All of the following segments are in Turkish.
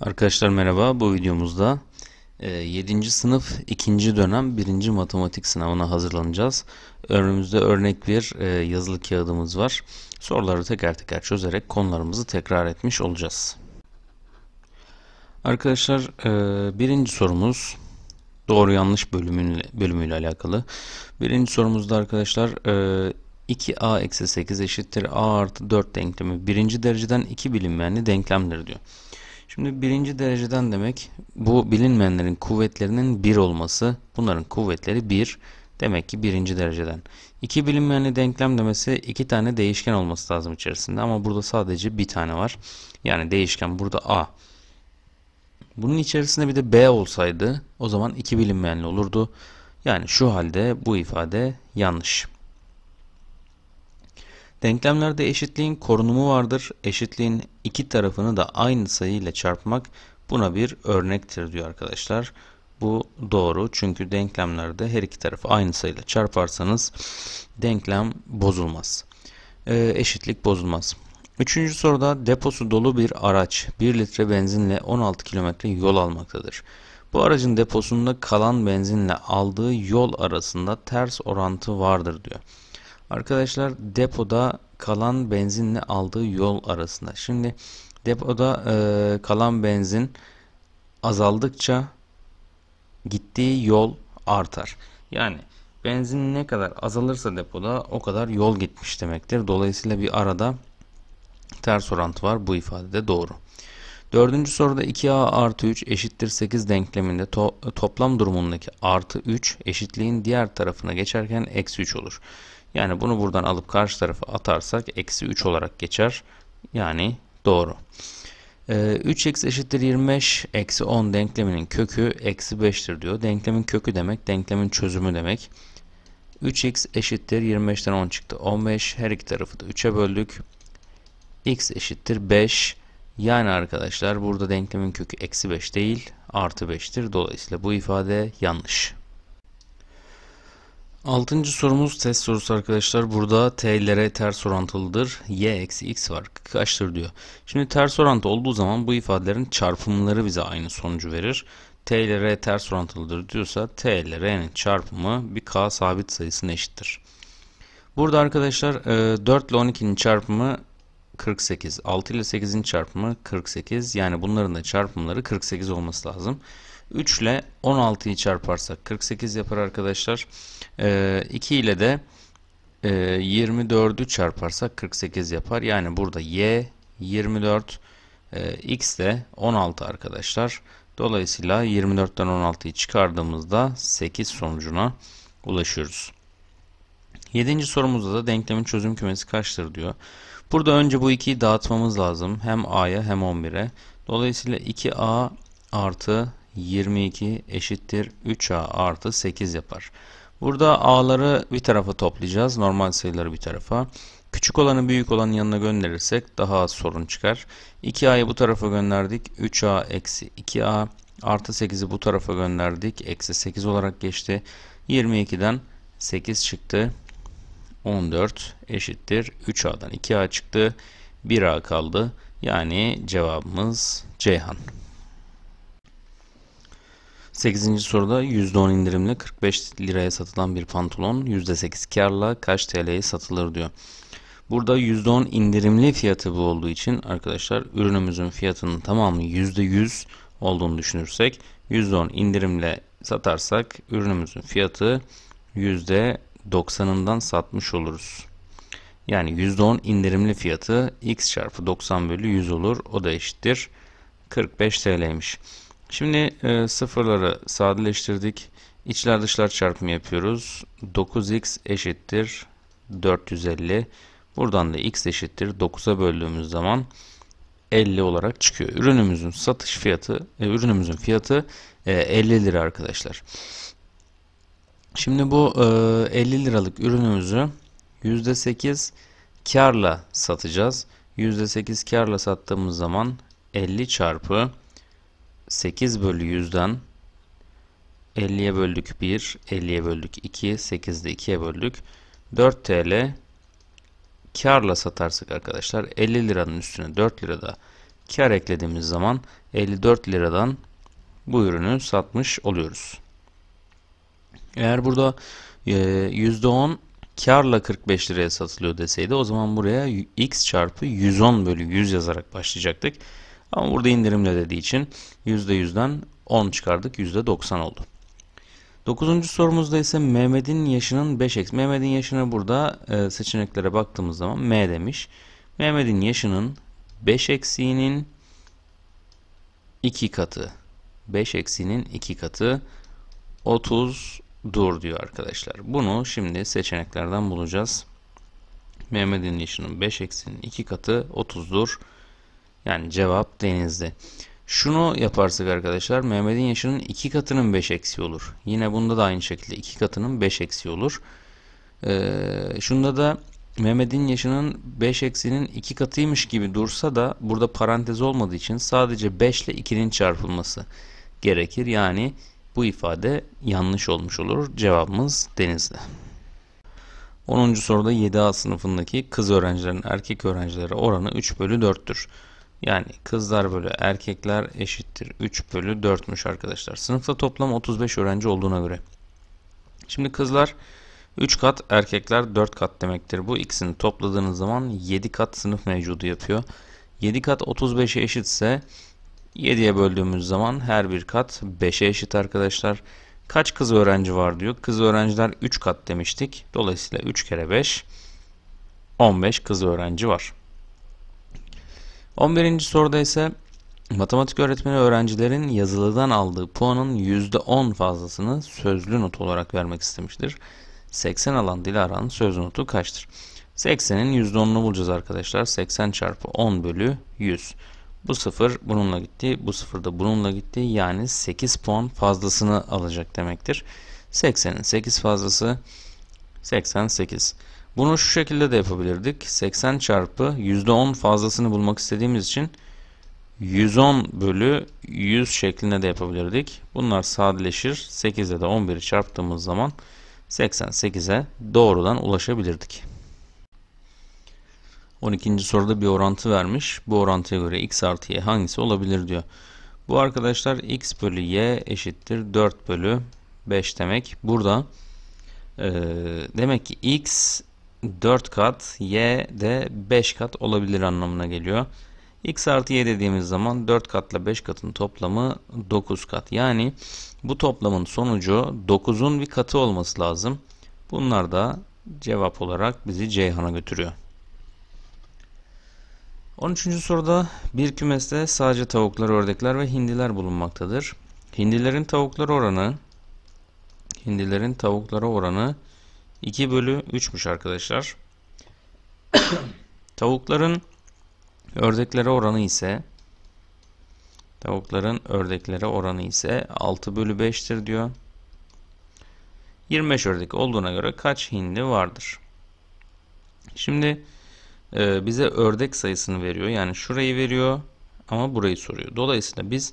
Arkadaşlar merhaba. Bu videomuzda 7. E, sınıf 2. dönem 1. matematik sınavına hazırlanacağız. Önümüzde örnek bir e, yazılı kağıdımız var. Soruları teker teker çözerek konularımızı tekrar etmiş olacağız. Arkadaşlar e, birinci sorumuz doğru yanlış bölümüyle, bölümüyle alakalı. Birinci sorumuzda arkadaşlar 2a eksi 8 eşittir a artı 4 denklemi birinci dereceden 2 bilinmeyenli denklemdir diyor. Şimdi birinci dereceden demek bu bilinmeyenlerin kuvvetlerinin bir olması. Bunların kuvvetleri bir, Demek ki birinci dereceden. İki bilinmeyenli denklem demesi iki tane değişken olması lazım içerisinde. Ama burada sadece bir tane var. Yani değişken burada A. Bunun içerisinde bir de B olsaydı o zaman iki bilinmeyenli olurdu. Yani şu halde bu ifade yanlış. Denklemlerde eşitliğin korunumu vardır. Eşitliğin iki tarafını da aynı sayı ile çarpmak buna bir örnektir diyor arkadaşlar. Bu doğru çünkü denklemlerde her iki tarafı aynı sayı ile çarparsanız denklem bozulmaz. Ee, eşitlik bozulmaz. Üçüncü soruda deposu dolu bir araç 1 litre benzinle 16 kilometre yol almaktadır. Bu aracın deposunda kalan benzinle aldığı yol arasında ters orantı vardır diyor. Arkadaşlar depoda kalan benzinle aldığı yol arasında. Şimdi depoda e, kalan benzin azaldıkça gittiği yol artar. Yani benzin ne kadar azalırsa depoda o kadar yol gitmiş demektir. Dolayısıyla bir arada ters orantı var. Bu ifadede doğru. Dördüncü soruda 2a artı 3 eşittir 8 denkleminde to toplam durumundaki artı 3 eşitliğin diğer tarafına geçerken eksi 3 olur. Yani bunu buradan alıp karşı tarafa atarsak eksi 3 olarak geçer. Yani doğru. 3x ee, eşittir 25 eksi 10 denkleminin kökü eksi 5'tir diyor. Denklemin kökü demek denklemin çözümü demek. 3x eşittir 25'ten 10 çıktı. 15 her iki tarafı da 3'e böldük. x eşittir 5. Yani arkadaşlar burada denklemin kökü eksi 5 değil artı 5'tir. Dolayısıyla bu ifade yanlış. Altıncı sorumuz test sorusu arkadaşlar. Burada t'lere ters orantılıdır. y eksi x var. Kaçtır diyor. Şimdi ters orantı olduğu zaman bu ifadelerin çarpımları bize aynı sonucu verir. T'lere ters orantılıdır diyorsa t'lere'nin çarpımı bir k sabit sayısına eşittir. Burada arkadaşlar 4 e, ile 12'nin çarpımı 48. 6 ile 8'in çarpımı 48. Yani bunların da çarpımları 48 olması lazım. 3 ile 16'yı çarparsak 48 yapar arkadaşlar. E, ee, 2 ile de e, 24'ü çarparsak 48 yapar. Yani burada y 24 e, x de 16 arkadaşlar. Dolayısıyla 24'ten 16'yı çıkardığımızda 8 sonucuna ulaşıyoruz. 7. sorumuzda da denklemin çözüm kümesi kaçtır diyor. Burada önce bu 2'yi dağıtmamız lazım. Hem a'ya hem 11'e. Dolayısıyla 2a artı 22 eşittir 3a artı 8 yapar. Burada a'ları bir tarafa toplayacağız. Normal sayıları bir tarafa. Küçük olanı büyük olanın yanına gönderirsek daha az sorun çıkar. 2a'yı bu tarafa gönderdik. 3a eksi 2a artı 8'i bu tarafa gönderdik. Eksi 8 olarak geçti. 22'den 8 çıktı. 14 eşittir 3a'dan 2a çıktı. 1a kaldı. Yani cevabımız Ceyhan. 8. soruda %10 indirimle 45 liraya satılan bir pantolon %8 karla kaç TL'ye satılır diyor. Burada %10 indirimli fiyatı bu olduğu için arkadaşlar ürünümüzün fiyatının tamamı %100 olduğunu düşünürsek %10 indirimle satarsak ürünümüzün fiyatı %90'ından satmış oluruz. Yani %10 indirimli fiyatı x çarpı 90 bölü 100 olur. O da eşittir 45 TL'ymiş. Şimdi e, sıfırları sadeleştirdik. İçler dışlar çarpımı yapıyoruz. 9x eşittir 450. Buradan da x eşittir 9'a böldüğümüz zaman 50 olarak çıkıyor. Ürünümüzün satış fiyatı, e, ürünümüzün fiyatı e, 50 lira arkadaşlar. Şimdi bu e, 50 liralık ürünümüzü %8 karla satacağız. %8 karla sattığımız zaman 50 çarpı 8 bölü 100'den 50'ye böldük 1, 50'ye böldük 2, 8'de 2'ye böldük. 4 TL karla satarsak arkadaşlar 50 liranın üstüne 4 lira da kar eklediğimiz zaman 54 liradan bu ürünü satmış oluyoruz. Eğer burada %10 e, karla 45 liraya satılıyor deseydi o zaman buraya x çarpı 110 bölü 100 yazarak başlayacaktık. Ama burada indirimle dediği için %100'den 10 çıkardık %90 oldu. Dokuzuncu sorumuzda ise Mehmet'in yaşının 5x. Mehmet'in yaşına burada e, seçeneklere baktığımız zaman M demiş. Mehmet'in yaşının 5 eksiğinin 2 katı. 5 eksiğinin 2 katı 30'dur diyor arkadaşlar. Bunu şimdi seçeneklerden bulacağız. Mehmet'in yaşının 5 eksiğinin 2 katı 30'dur. Yani cevap denizde. Şunu yaparsak arkadaşlar Mehmet'in yaşının 2 katının 5 eksi olur. Yine bunda da aynı şekilde 2 katının 5 eksi olur. Ee, şunda da Mehmet'in yaşının 5 eksinin 2 katıymış gibi dursa da burada parantez olmadığı için sadece 5 ile 2'nin çarpılması gerekir. Yani bu ifade yanlış olmuş olur. Cevabımız denizde. 10. soruda 7A sınıfındaki kız öğrencilerin erkek öğrencilere oranı 3 bölü 4'tür. Yani kızlar bölü erkekler eşittir 3 bölü 4'müş arkadaşlar. Sınıfta toplam 35 öğrenci olduğuna göre. Şimdi kızlar 3 kat erkekler 4 kat demektir. Bu ikisini topladığınız zaman 7 kat sınıf mevcudu yapıyor. 7 kat 35'e eşitse 7'ye böldüğümüz zaman her bir kat 5'e eşit arkadaşlar. Kaç kız öğrenci var diyor. Kız öğrenciler 3 kat demiştik. Dolayısıyla 3 kere 5 15 kız öğrenci var. 11. soruda ise matematik öğretmeni öğrencilerin yazılıdan aldığı puanın %10 fazlasını sözlü not olarak vermek istemiştir. 80 alan Dilara'nın sözlü notu kaçtır? 80'in %10'unu bulacağız arkadaşlar. 80 çarpı 10 bölü 100. Bu sıfır bununla gitti. Bu sıfır da bununla gitti. Yani 8 puan fazlasını alacak demektir. 80'in 8 fazlası 88. Bunu şu şekilde de yapabilirdik. 80 çarpı %10 fazlasını bulmak istediğimiz için 110 bölü 100 şeklinde de yapabilirdik. Bunlar sadeleşir. 8'e de 11'i çarptığımız zaman 88'e doğrudan ulaşabilirdik. 12. soruda bir orantı vermiş. Bu orantıya göre x artı y hangisi olabilir diyor. Bu arkadaşlar x bölü y eşittir 4 bölü 5 demek. Burada e, demek ki x 4 kat y de 5 kat olabilir anlamına geliyor. x artı y dediğimiz zaman 4 katla 5 katın toplamı 9 kat. Yani bu toplamın sonucu 9'un bir katı olması lazım. Bunlar da cevap olarak bizi Ceyhan'a götürüyor. 13. soruda bir kümeste sadece tavuklar, ördekler ve hindiler bulunmaktadır. Hindilerin tavukları oranı hindilerin tavuklara oranı 2 bölü 3'müş arkadaşlar. Tavukların ördeklere oranı ise tavukların ördeklere oranı ise 6 bölü 5'tir diyor. 25 ördek olduğuna göre kaç hindi vardır? Şimdi e, bize ördek sayısını veriyor. Yani şurayı veriyor ama burayı soruyor. Dolayısıyla biz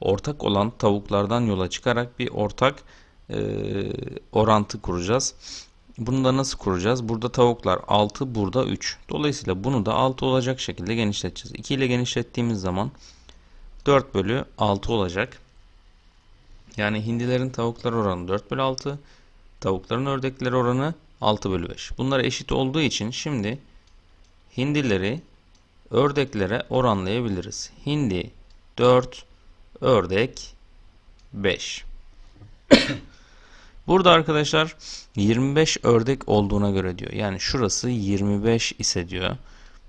ortak olan tavuklardan yola çıkarak bir ortak e, orantı kuracağız. Bunu da nasıl kuracağız? Burada tavuklar 6, burada 3. Dolayısıyla bunu da 6 olacak şekilde genişleteceğiz. 2 ile genişlettiğimiz zaman 4 bölü 6 olacak. Yani hindilerin tavuklar oranı 4 bölü 6. Tavukların ördekleri oranı 6 bölü 5. Bunlar eşit olduğu için şimdi hindileri ördeklere oranlayabiliriz. Hindi 4, ördek 5. Burada arkadaşlar 25 ördek olduğuna göre diyor. Yani şurası 25 ise diyor.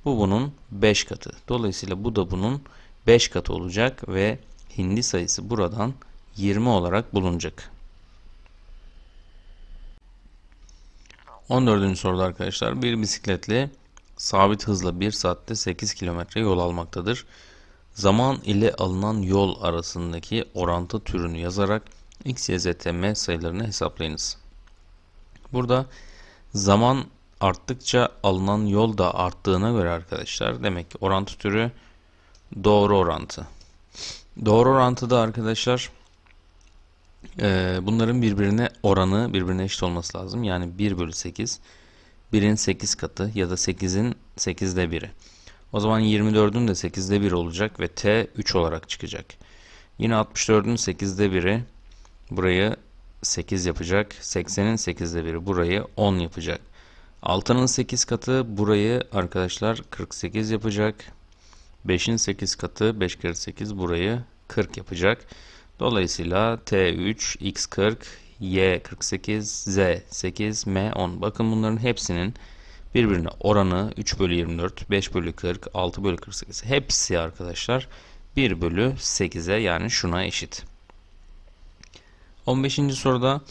Bu bunun 5 katı. Dolayısıyla bu da bunun 5 katı olacak ve hindi sayısı buradan 20 olarak bulunacak. 14. soruda arkadaşlar bir bisikletli sabit hızla 1 saatte 8 kilometre yol almaktadır. Zaman ile alınan yol arasındaki orantı türünü yazarak x, y, z, t, m sayılarını hesaplayınız. Burada zaman arttıkça alınan yol da arttığına göre arkadaşlar demek ki orantı türü doğru orantı. Doğru orantıda arkadaşlar e, bunların birbirine oranı birbirine eşit olması lazım. Yani 1 bölü 8 1'in 8 katı ya da 8'in 8'de 1'i. O zaman 24'ün de 8'de 1 olacak ve t 3 olarak çıkacak. Yine 64'ün 8'de 1'i Burayı 8 yapacak. 80'in 8'de biri burayı 10 yapacak. 6'nın 8 katı burayı arkadaşlar 48 yapacak. 5'in 8 katı 5 kere 8 burayı 40 yapacak. Dolayısıyla T3, X40, Y48, Z8, M10. Bakın bunların hepsinin birbirine oranı 3 bölü 24, 5 bölü 40, 6 bölü 48 hepsi arkadaşlar 1 bölü 8'e yani şuna eşit. 15. soruda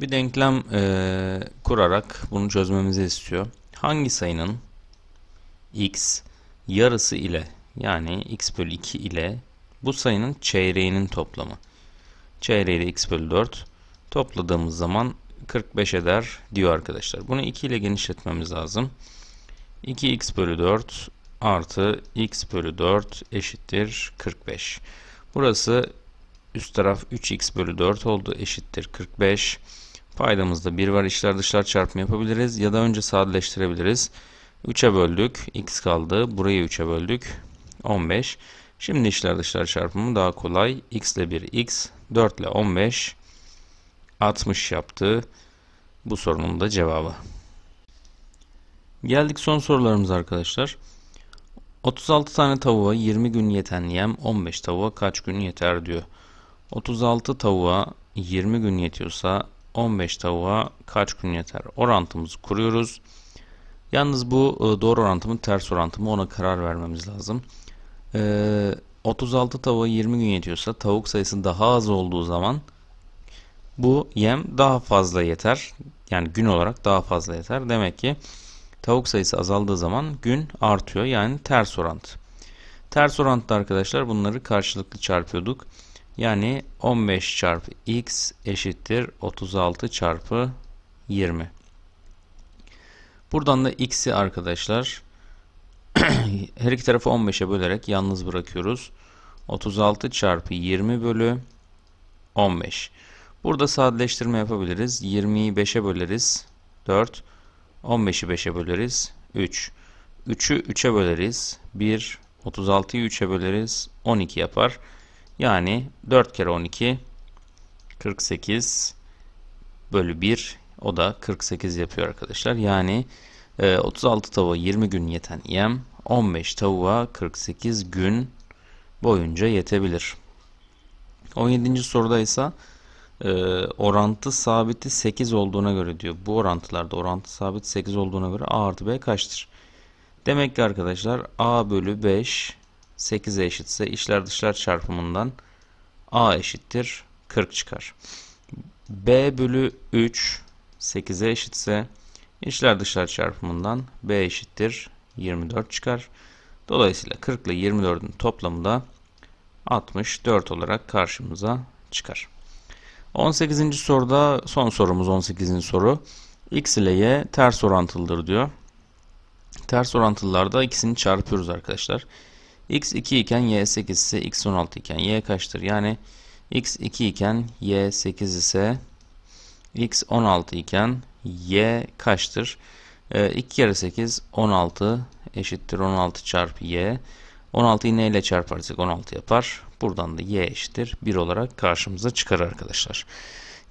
bir denklem e, kurarak bunu çözmemizi istiyor. Hangi sayının x yarısı ile yani x bölü 2 ile bu sayının çeyreğinin toplamı. Çeyreği de x bölü 4 topladığımız zaman 45 eder diyor arkadaşlar. Bunu 2 ile genişletmemiz lazım. 2x bölü 4 artı x bölü 4 eşittir 45. Burası Üst taraf 3x bölü 4 oldu eşittir 45. Paydamızda 1 var içler dışlar çarpımı yapabiliriz ya da önce sadeleştirebiliriz. 3'e böldük x kaldı burayı 3'e böldük 15. Şimdi içler dışlar çarpımı daha kolay x ile 1 x 4 ile 15 60 yaptı. Bu sorunun da cevabı. Geldik son sorularımız arkadaşlar. 36 tane tavuğa 20 gün yeten yem 15 tavuğa kaç gün yeter diyor. 36 tavuğa 20 gün yetiyorsa 15 tavuğa kaç gün yeter? Orantımızı kuruyoruz. Yalnız bu e, doğru orantı ters orantımı ona karar vermemiz lazım. 36 e, tavuğa 20 gün yetiyorsa tavuk sayısı daha az olduğu zaman bu yem daha fazla yeter. Yani gün olarak daha fazla yeter. Demek ki tavuk sayısı azaldığı zaman gün artıyor. Yani ters orant. Ters orantıda arkadaşlar bunları karşılıklı çarpıyorduk. Yani 15 çarpı x eşittir 36 çarpı 20. Buradan da x'i arkadaşlar her iki tarafı 15'e bölerek yalnız bırakıyoruz. 36 çarpı 20 bölü 15. Burada sadeleştirme yapabiliriz. 20'yi 5'e böleriz. 4. 15'i 5'e böleriz. 3. 3'ü 3'e böleriz. 1. 36'yı 3'e böleriz. 12 yapar. Yani 4 kere 12 48 bölü 1 o da 48 yapıyor arkadaşlar. Yani 36 e, tavuğa 20 gün yeten yem 15 tavuğa 48 gün boyunca yetebilir. 17. soruda ise e, orantı sabiti 8 olduğuna göre diyor. Bu orantılarda orantı sabit 8 olduğuna göre A artı B kaçtır? Demek ki arkadaşlar A bölü 5 8'e eşitse içler dışlar çarpımından A eşittir 40 çıkar. B bölü 3 8'e eşitse içler dışlar çarpımından B eşittir 24 çıkar. Dolayısıyla 40 ile 24'ün toplamı da 64 olarak karşımıza çıkar. 18. soruda son sorumuz 18. soru. X ile Y ters orantılıdır diyor. Ters orantılılarda ikisini çarpıyoruz arkadaşlar. Arkadaşlar x 2 iken y 8 ise x 16 iken y kaçtır? Yani x 2 iken y 8 ise x 16 iken y kaçtır? E, ee, 2 kere 8 16 eşittir 16 çarpı y. 16'yı neyle çarparsak 16 yapar. Buradan da y eşittir 1 olarak karşımıza çıkar arkadaşlar.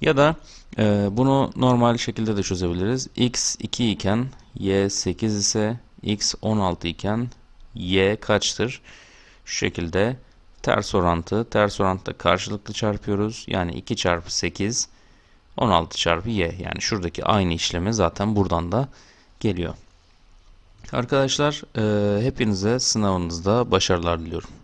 Ya da e, bunu normal şekilde de çözebiliriz. x 2 iken y 8 ise x 16 iken y kaçtır? Şu şekilde ters orantı. Ters orantı karşılıklı çarpıyoruz. Yani 2 çarpı 8 16 çarpı y. Yani şuradaki aynı işlemi zaten buradan da geliyor. Arkadaşlar e, hepinize sınavınızda başarılar diliyorum.